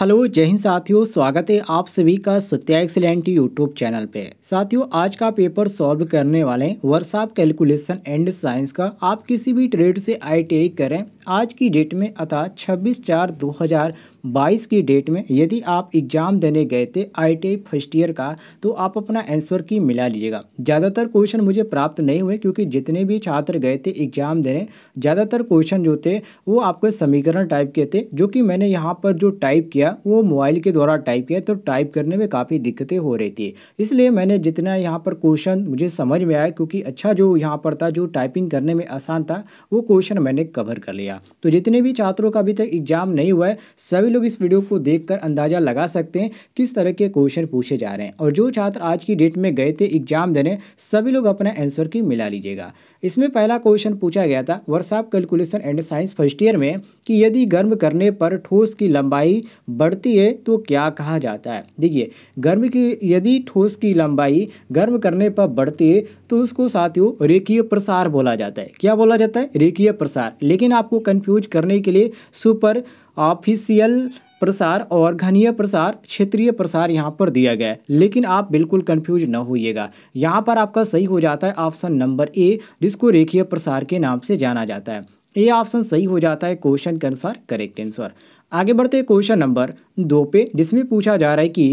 hello जय हिंद साथियों स्वागत है आप सभी का सत्या एक्सलेंट यूट्यूब चैनल पे साथियों आज का पेपर सॉल्व करने वाले हैं वर्षाप कैलकुलेशन एंड साइंस का आप किसी भी ट्रेड से आई करें आज की डेट में अतः 26 चार 2022 की डेट में यदि आप एग्ज़ाम देने गए थे आई e फर्स्ट ईयर का तो आप अपना आंसर की मिला लीजिएगा ज़्यादातर क्वेश्चन मुझे प्राप्त नहीं हुए क्योंकि जितने भी छात्र गए थे एग्ज़ाम देने ज़्यादातर क्वेश्चन जो थे वो आपके समीकरण टाइप के थे जो कि मैंने यहाँ पर जो टाइप किया वो मोबाइल के द्वारा टाइप किया तो टाइप करने में काफ़ी दिक्कतें हो रही थी इसलिए मैंने जितना यहाँ पर क्वेश्चन मुझे समझ में आया क्योंकि अच्छा जो यहाँ पर था जो टाइपिंग करने में आसान था वो क्वेश्चन मैंने कवर कर लिया गया तो जितने भी छात्रों का अभी तक एग्जाम नहीं हुआ है सभी लोग इस वीडियो को देख अंदाज़ा लगा सकते हैं किस तरह के क्वेश्चन पूछे जा रहे हैं और जो छात्र आज की डेट में गए थे एग्जाम देने सभी लोग अपना आंसर की मिला लीजिएगा इसमें पहला क्वेश्चन पूछा गया था वर्ष calculation and science first year में कि यदि गर्म करने पर ठोस की लंबाई बढ़ती है तो क्या कहा जाता है देखिए गर्म की यदि ठोस की लंबाई गर्म करने पर बढ़ती है तो उसको साथियों रेखीय प्रसार बोला जाता है क्या बोला जाता है रेखीय प्रसार लेकिन आपको कंफ्यूज करने के लिए सुपर ऑफिशियल प्रसार और घनीय प्रसार क्षेत्रीय प्रसार यहाँ पर दिया गया है लेकिन आप बिल्कुल कंफ्यूज न होइएगा यहाँ पर आपका सही हो जाता है ऑप्शन नंबर ए जिसको रेखीय प्रसार के नाम से जाना जाता है ये ऑप्शन सही हो जाता है क्वेश्चन के अनुसार करेक्ट आंसर आगे बढ़ते क्वेश्चन नंबर दो पे जिसमें पूछा जा रहा है कि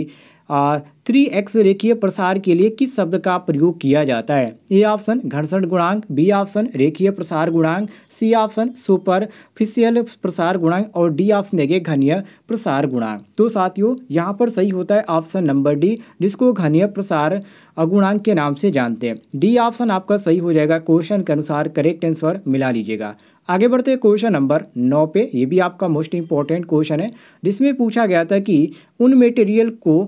एक्स रेखीय प्रसार के लिए किस शब्द का प्रयोग किया जाता है ए ऑप्शन घर्षण गुणांक बी ऑप्शन रेखीय प्रसार गुणांक सी ऑप्शन फिशियल प्रसार गुणांक और डी ऑप्शन देखिए घनीय प्रसार गुणांक तो साथियों यहाँ पर सही होता है ऑप्शन नंबर डी जिसको घनीय प्रसार गुणांक के नाम से जानते हैं डी ऑप्शन आपका सही हो जाएगा क्वेश्चन के अनुसार करेक्ट आंसर मिला लीजिएगा आगे बढ़ते हैं क्वेश्चन नंबर नौ पे ये भी आपका मोस्ट इंपॉर्टेंट क्वेश्चन है जिसमें पूछा गया था कि उन मटेरियल को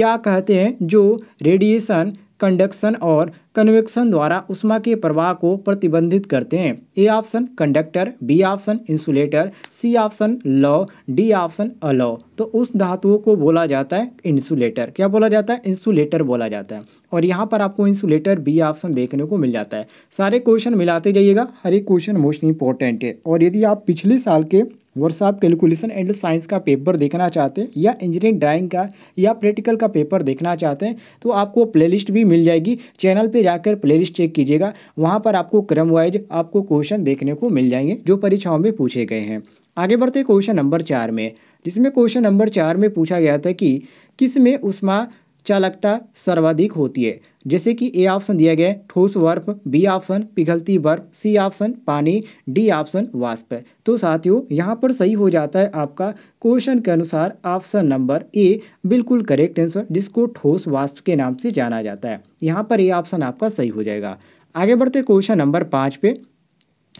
क्या कहते हैं जो रेडिएशन कंडक्शन और कन्वेक्शन द्वारा उष्मा के प्रवाह को प्रतिबंधित करते हैं A option conductor B option insulator C option लॉ डी ऑप्शन अलॉ तो उस धातुओं को बोला जाता है इंसुलेटर क्या बोला जाता है इंसुलेटर बोला जाता है और यहाँ पर आपको इंसुलेटर बी ऑप्शन देखने को मिल जाता है सारे क्वेश्चन मिलाते जाइएगा हर एक क्वेश्चन मोस्ट इंपॉर्टेंट है और यदि आप पिछले साल के वर्ष आप कैलकुलेशन एंड साइंस का पेपर देखना चाहते हैं या इंजीनियरिंग ड्राइंग का या प्रैक्टिकल का पेपर देखना चाहते हैं तो आपको प्लेलिस्ट भी मिल जाएगी चैनल पे जाकर प्लेलिस्ट चेक कीजिएगा वहाँ पर आपको क्रम वाइज आपको क्वेश्चन देखने को मिल जाएंगे जो परीक्षाओं में पूछे गए हैं आगे बढ़ते क्वेश्चन नंबर चार में जिसमें क्वेश्चन नंबर चार में पूछा गया था कि किस में उषमा चालकता सर्वाधिक होती है जैसे कि ए ऑप्शन दिया गया ठोस बर्फ बी ऑप्शन पिघलती बर्फ सी ऑप्शन पानी डी ऑप्शन वाष्प तो साथियों यहाँ पर सही हो जाता है आपका क्वेश्चन के अनुसार ऑप्शन नंबर ए बिल्कुल करेक्ट आंसर जिसको ठोस वाष्प के नाम से जाना जाता है यहाँ पर ए ऑप्शन आपका सही हो जाएगा आगे बढ़ते क्वेश्चन नंबर पाँच पे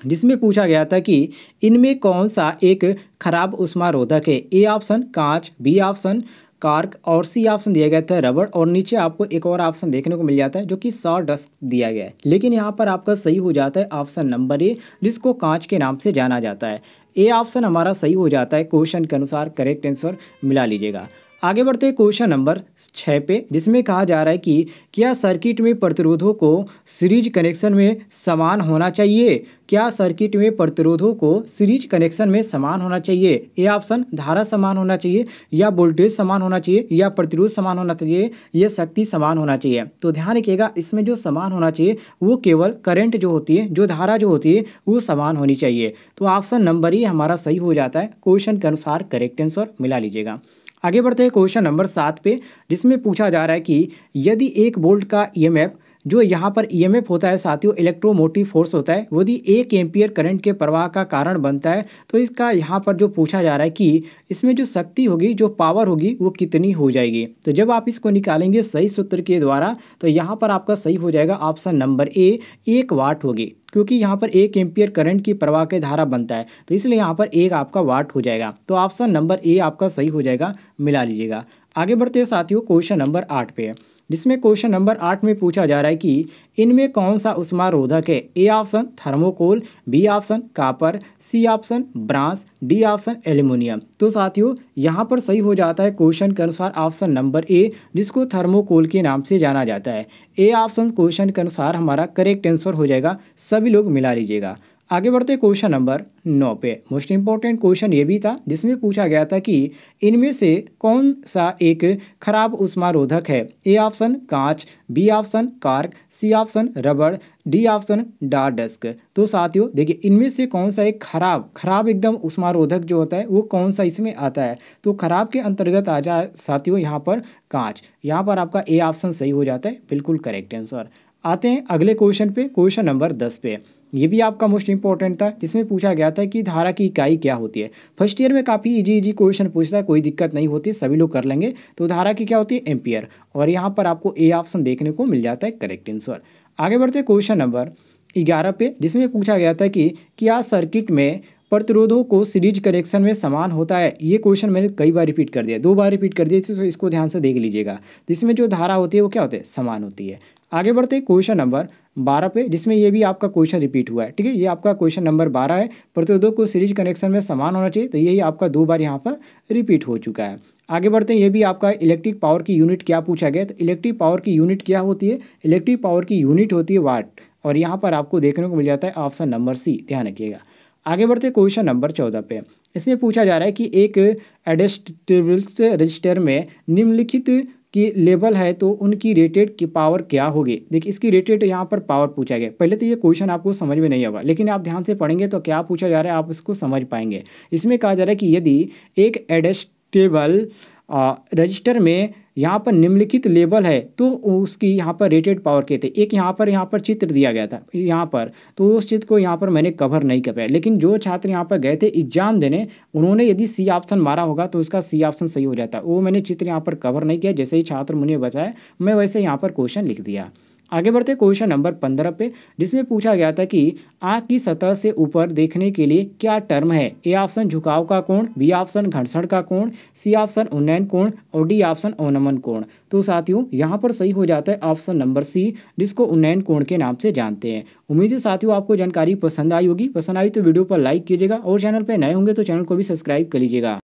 जिसमें पूछा गया था कि इनमें कौन सा एक खराब उष्मा रोधक है ए ऑप्शन कांच बी ऑप्शन कार्क और सी ऑप्शन दिया गया था रबड़ और नीचे आपको एक और ऑप्शन देखने को मिल जाता है जो कि सॉ डस्क दिया गया है लेकिन यहाँ पर आपका सही हो जाता है ऑप्शन नंबर ए जिसको कांच के नाम से जाना जाता है ए ऑप्शन हमारा सही हो जाता है क्वेश्चन के अनुसार करेक्ट आंसर मिला लीजिएगा आगे बढ़ते हैं क्वेश्चन नंबर छः पे जिसमें कहा जा रहा है कि क्या सर्किट में प्रतिरोधों को सीरीज कनेक्शन में समान होना चाहिए क्या सर्किट में प्रतिरोधों को सीरीज कनेक्शन में समान होना चाहिए ए ऑप्शन धारा समान होना चाहिए या वोल्टेज समान होना चाहिए या प्रतिरोध समान होना चाहिए या शक्ति समान होना चाहिए तो ध्यान रखिएगा इसमें जो समान होना चाहिए वो केवल करंट जो होती है जो धारा जो होती है वो समान होनी चाहिए तो ऑप्शन नंबर ही हमारा सही हो जाता है क्वेश्चन के अनुसार करेक्ट आंसर मिला लीजिएगा आगे बढ़ते हैं क्वेश्चन नंबर सात पे जिसमें पूछा जा रहा है कि यदि एक बोल्ट का ईएमएफ e जो यहाँ पर ईएमएफ e होता है साथियों इलेक्ट्रोमोटिव फोर्स होता है यदि एक एम्पियर करंट के प्रवाह का कारण बनता है तो इसका यहाँ पर जो पूछा जा रहा है कि इसमें जो शक्ति होगी जो पावर होगी वो कितनी हो जाएगी तो जब आप इसको निकालेंगे सही सूत्र के द्वारा तो यहाँ पर आपका सही हो जाएगा ऑप्शन नंबर ए एक वाट होगी क्योंकि यहाँ पर एक एम्पियर करंट की प्रवाह के धारा बनता है तो इसलिए यहाँ पर एक आपका वाट हो जाएगा तो ऑप्शन नंबर ए आपका सही हो जाएगा मिला लीजिएगा आगे बढ़ते हैं साथियों क्वेश्चन नंबर आठ पे है जिसमें क्वेश्चन नंबर आठ में पूछा जा रहा है कि इनमें कौन सा उष्मा रोधक है A option thermocol B option copper C option brass D option aluminium तो साथियों यहाँ पर सही हो जाता है क्वेश्चन के अनुसार ऑप्शन नंबर ए जिसको थर्मोकोल के नाम से जाना जाता है ए ऑप्शन क्वेश्चन के अनुसार हमारा करेक्ट आंसर हो जाएगा सभी लोग मिला लीजिएगा आगे बढ़ते क्वेश्चन नंबर नौ पे मोस्ट इंपॉर्टेंट क्वेश्चन ये भी था जिसमें पूछा गया था कि इनमें से कौन सा एक खराब उष्मा रोधक है ए ऑप्शन कांच B option cork C option रबड़ डी ऑप्शन डेस्क तो साथियों देखिए इनमें से कौन सा एक खराब खराब एकदम उष्मा रोधक जो होता है वो कौन सा इसमें आता है तो खराब के अंतर्गत आ जाए साथियों यहाँ पर कांच यहाँ पर आपका ए ऑप्शन सही हो जाता है बिल्कुल करेक्ट आंसर आते हैं अगले क्वेश्चन पे क्वेश्चन नंबर दस पे ये भी आपका मोस्ट इंपॉर्टेंट था जिसमें पूछा गया था कि धारा की इकाई क्या होती है फर्स्ट ईयर में काफ़ी इजी इजी क्वेश्चन पूछता है कोई दिक्कत नहीं होती सभी लोग कर लेंगे तो धारा की क्या होती है एम्पियर और यहाँ पर आपको ए ऑप्शन देखने को मिल जाता है करेक्ट आंसर आगे बढ़ते क्वेश्चन नंबर ग्यारह पे जिसमें पूछा गया था कि क्या सर्किट में प्रतिरोधों को सीरीज कनेक्शन में समान होता है ये क्वेश्चन मैंने कई बार रिपीट कर दिया दो बार रिपीट कर दिया इसको ध्यान से देख लीजिएगा जिसमें जो धारा होती है वो क्या होती है समान होती है आगे बढ़ते हैं क्वेश्चन नंबर बारह पे जिसमें ये भी आपका क्वेश्चन रिपीट हुआ है ठीक है ये आपका क्वेश्चन नंबर बारह है प्रतिरोधक को सीरीज कनेक्शन में समान होना चाहिए तो यही आपका दो बार यहाँ पर रिपीट हो चुका है आगे बढ़ते हैं ये भी आपका इलेक्ट्रिक पावर की यूनिट क्या पूछा गया तो इलेक्ट्रिक पावर की यूनिट क्या होती है इलेक्ट्रिक पावर की यूनिट होती है वाट और यहाँ पर आपको देखने को मिल जाता है ऑप्शन नंबर सी ध्यान रखिएगा आगे बढ़ते क्वेश्चन नंबर चौदह पे इसमें पूछा जा रहा है कि एक एडेस्टेबल रजिस्टर में निम्नलिखित की लेवल है तो उनकी रेटेड की पावर क्या होगी देखिए इसकी रेटेड यहाँ पर पावर पूछा गया पहले तो ये क्वेश्चन आपको समझ में नहीं होगा लेकिन आप ध्यान से पढ़ेंगे तो क्या पूछा जा रहा है आप इसको समझ पाएंगे इसमें कहा जा रहा है कि यदि एक एडस्टेबल रजिस्टर में यहाँ पर निम्नलिखित लेबल है तो उसकी यहाँ पर रेटेड पावर के थे एक यहाँ पर यहाँ पर चित्र दिया गया था यहाँ पर तो उस चित्र को यहाँ पर मैंने कवर नहीं कर पाया लेकिन जो छात्र यहाँ पर गए थे एग्जाम देने उन्होंने यदि सी ऑप्शन मारा होगा तो उसका सी ऑप्शन सही हो जाता वो मैंने चित्र यहाँ पर कवर नहीं किया जैसे ही छात्र मुझे बताया मैं वैसे यहाँ पर क्वेश्चन लिख दिया आगे बढ़ते क्वेश्चन नंबर पंद्रह पे जिसमें पूछा गया था कि आग की सतह से ऊपर देखने के लिए क्या टर्म है ए ऑप्शन झुकाव का कोण बी ऑप्शन घर्षण का कोण सी ऑप्शन उन्नयन कोण और डी ऑप्शन अवनमन कोण तो साथियों यहाँ पर सही हो जाता है ऑप्शन नंबर सी जिसको उन्नयन कोण के नाम से जानते हैं उम्मीद है साथियों आपको जानकारी पसंद आई होगी पसंद आई तो वीडियो पर लाइक कीजिएगा और चैनल पर नए होंगे तो चैनल को भी सब्सक्राइब कर लीजिएगा